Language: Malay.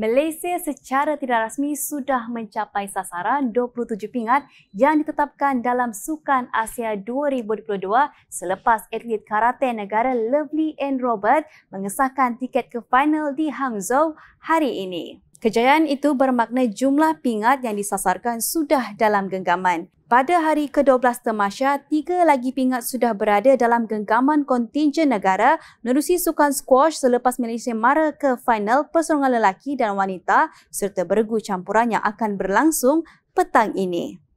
Malaysia secara tidak rasmi sudah mencapai sasaran 27 pingat yang ditetapkan dalam Sukan Asia 2022 selepas atlet karate negara Lovely and Robert mengesahkan tiket ke final di Hangzhou hari ini. Kejayaan itu bermakna jumlah pingat yang disasarkan sudah dalam genggaman. Pada hari ke-12 Temasya, tiga lagi pingat sudah berada dalam genggaman kontingen negara menerusi sukan squash selepas Malaysia mara ke final persorangan lelaki dan wanita serta bergu campuran yang akan berlangsung petang ini.